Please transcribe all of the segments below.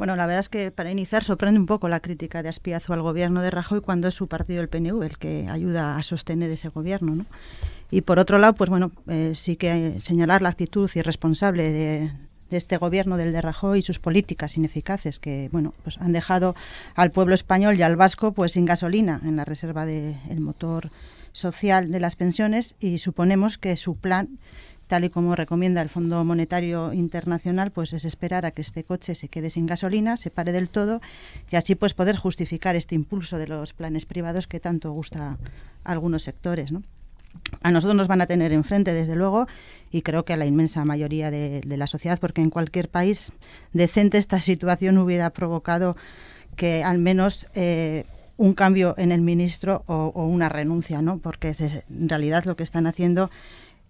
Bueno, la verdad es que para iniciar sorprende un poco la crítica de Aspiazo al gobierno de Rajoy cuando es su partido el PNV el que ayuda a sostener ese gobierno, ¿no? Y por otro lado, pues bueno, eh, sí que señalar la actitud irresponsable de, este gobierno del de Rajoy y sus políticas ineficaces que bueno pues han dejado al pueblo español y al vasco pues sin gasolina en la reserva del motor social de las pensiones y suponemos que su plan tal y como recomienda el Fondo Monetario Internacional, pues es esperar a que este coche se quede sin gasolina, se pare del todo y así pues poder justificar este impulso de los planes privados que tanto gusta a algunos sectores, A nosotros nos van a tener enfrente, desde luego, y creo que a la inmensa mayoría de, la sociedad, porque en cualquier país decente esta situación hubiera provocado que al menos eh, un cambio en el ministro o, una renuncia, ¿no? Porque en realidad lo que están haciendo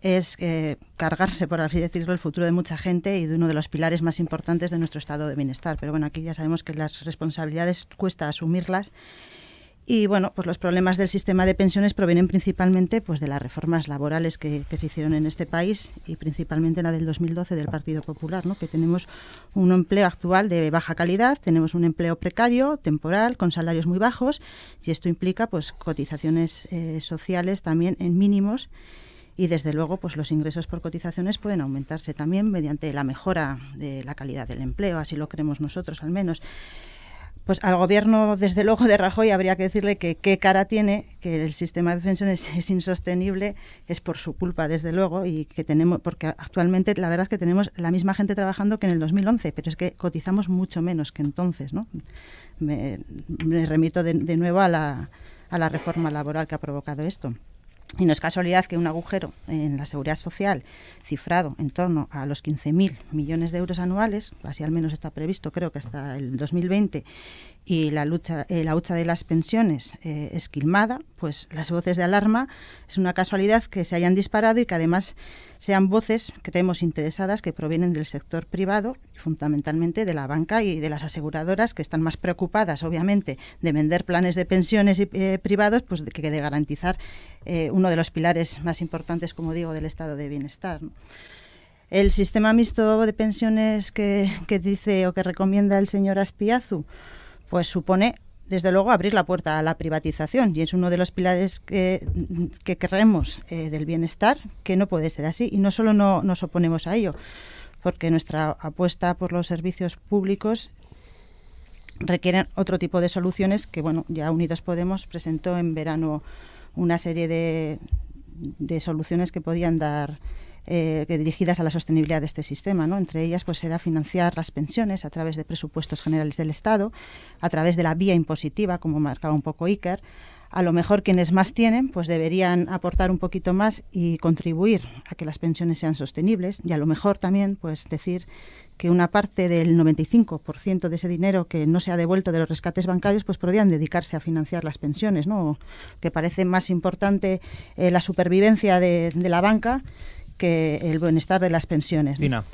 es eh, cargarse, por así decirlo, el futuro de mucha gente y de uno de los pilares más importantes de nuestro estado de bienestar. Pero bueno, aquí ya sabemos que las responsabilidades cuesta asumirlas. Y bueno, pues los problemas del sistema de pensiones provienen principalmente pues, de las reformas laborales que, se hicieron en este país y principalmente la del 2012 del Partido Popular, ¿no? que tenemos un empleo actual de baja calidad, tenemos un empleo precario, temporal, con salarios muy bajos y esto implica pues cotizaciones eh, sociales también en mínimos y desde luego pues los ingresos por cotizaciones pueden aumentarse también mediante la mejora de la calidad del empleo, así lo creemos nosotros al menos pues al gobierno, desde luego, de Rajoy habría que decirle que qué cara tiene que el sistema de pensiones es insostenible, es por su culpa, desde luego, y que tenemos, porque actualmente la verdad es que tenemos la misma gente trabajando que en el 2011, pero es que cotizamos mucho menos que entonces, ¿no? Me, remito de, de nuevo a la, a la reforma laboral que ha provocado esto. Y no es casualidad que un agujero en la seguridad social cifrado en torno a los 15.000 millones de euros anuales, así al menos está previsto creo que hasta el 2020, y la lucha, eh, la lucha de las pensiones eh, esquilmada, pues las voces de alarma es una casualidad que se hayan disparado y que además sean voces, creemos, interesadas que provienen del sector privado, fundamentalmente de la banca y de las aseguradoras que están más preocupadas, obviamente, de vender planes de pensiones eh, privados pues, que de garantizar uno de los pilares más importantes, como digo, del estado de bienestar. El sistema mixto de pensiones que dice o que recomienda el señor Aspiazu, pues supone desde luego abrir la puerta a la privatización y es uno de los pilares que, queremos eh, del bienestar que no puede ser así y no solo no nos oponemos a ello porque nuestra apuesta por los servicios públicos requiere otro tipo de soluciones que bueno ya Unidos Podemos presentó en verano una serie de, de soluciones que podían dar eh, dirigidas a la sostenibilidad de este sistema. ¿no? Entre ellas, pues era financiar las pensiones a través de presupuestos generales del Estado, a través de la vía impositiva, como marcaba un poco Iker. A lo mejor quienes más tienen, pues deberían aportar un poquito más y contribuir a que las pensiones sean sostenibles. Y a lo mejor también, pues decir que una parte del 95% de ese dinero que no se ha devuelto de los rescates bancarios, pues podrían dedicarse a financiar las pensiones, ¿no? Que parece más importante eh, la supervivencia de la banca que el bienestar de las pensiones. Dina.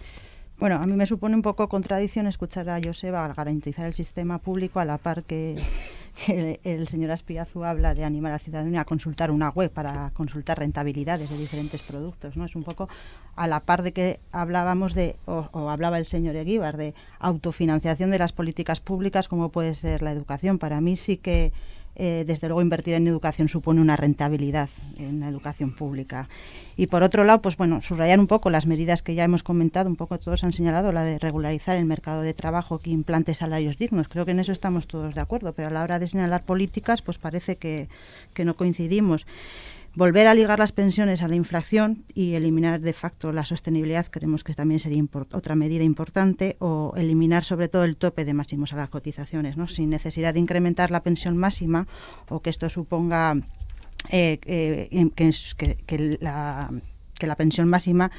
Bueno, a mí me supone un poco contradicción escuchar a Joseba al garantizar el sistema público a la par que, el, señor Aspiazu habla de animar a la ciudadanía a consultar una web para consultar rentabilidades de diferentes productos, ¿no? Es un poco a la par de que hablábamos de, o, o hablaba el señor Eguíbar, de autofinanciación de las políticas públicas, como puede ser la educación. Para mí sí que eh, desde luego invertir en educación supone una rentabilidad en la educación pública. Y por otro lado, pues bueno, subrayar un poco las medidas que ya hemos comentado, un poco todos han señalado, la de regularizar el mercado de trabajo que implante salarios dignos. Creo que en eso estamos todos de acuerdo, pero a la hora de señalar políticas, pues parece que, que no coincidimos volver a ligar las pensiones a la inflación y eliminar de facto la sostenibilidad, creemos que también sería otra medida importante, o eliminar sobre todo el tope de máximos a las cotizaciones, ¿no? sin necesidad de incrementar la pensión máxima o que esto suponga eh, eh, em, que, la, pensión máxima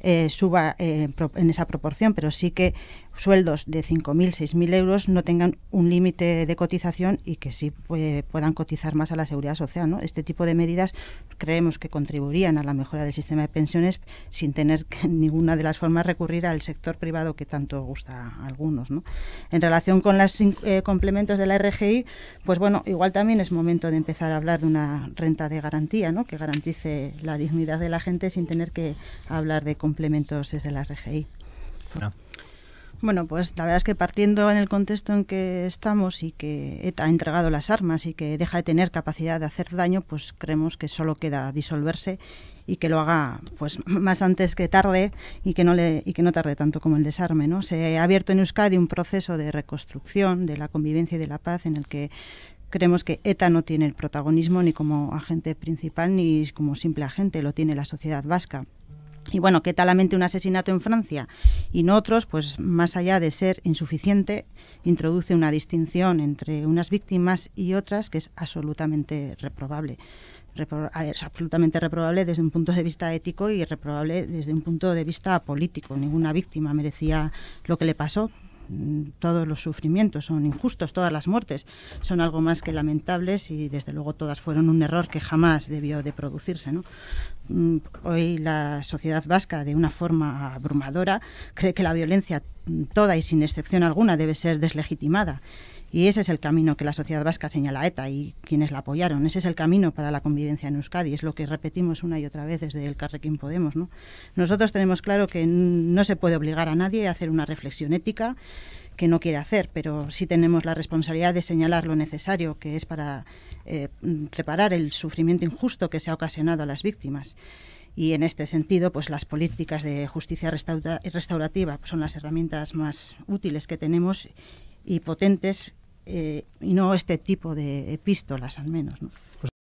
eh, suba en esa proporción, pero sí que sueldos de 5.000, 6.000 euros no tengan un límite de cotización y que sí eh, puedan cotizar más a la seguridad social. ¿no? Este tipo de medidas creemos que contribuirían a la mejora del sistema de pensiones sin tener que, ninguna de las formas recurrir al sector privado que tanto gusta a algunos. En relación con los eh, complementos de la RGI, pues bueno, igual también es momento de empezar a hablar de una renta de garantía ¿no? que garantice la dignidad de la gente sin tener que hablar de complementos desde la RGI. Ah. Bueno, pues la verdad es que partiendo en el contexto en que estamos y que ETA ha entregado las armas y que deja de tener capacidad de hacer daño, pues creemos que solo queda disolverse y que lo haga pues más antes que tarde y que no le y que no tarde tanto como el desarme, ¿no? Se ha abierto en Euskadi un proceso de reconstrucción de la convivencia y de la paz en el que creemos que ETA no tiene el protagonismo ni como agente principal ni como simple agente, lo tiene la sociedad vasca. Y bueno, ¿qué talamente un asesinato en Francia? Y en otros, pues más allá de ser insuficiente, introduce una distinción entre unas víctimas y otras que es absolutamente reprobable. es absolutamente reprobable desde un punto de vista ético y reprobable desde un punto de vista político. Ninguna víctima merecía lo que le pasó, Mm, todos los sufrimientos son injustos, todas las muertes son algo más que lamentables y desde luego todas fueron un error que jamás debió de producirse. Mm, hoy la sociedad vasca, de una forma abrumadora, cree que la violencia mm, toda y sin excepción alguna debe ser deslegitimada y ese es el camino que la sociedad vasca señala a ETA y quienes la apoyaron. Ese es el camino para la convivencia en Euskadi. Es lo que repetimos una y otra vez desde el Carrequín Podemos. ¿no? Nosotros tenemos claro que no se puede obligar a nadie a hacer una reflexión ética que no quiere hacer, pero sí tenemos la responsabilidad de señalar lo necesario que es para eh, reparar el sufrimiento injusto que se ha ocasionado a las víctimas y en este sentido pues las políticas de justicia restaurativa son las herramientas más útiles que tenemos y potentes eh, y no este tipo de epístolas al menos. ¿no?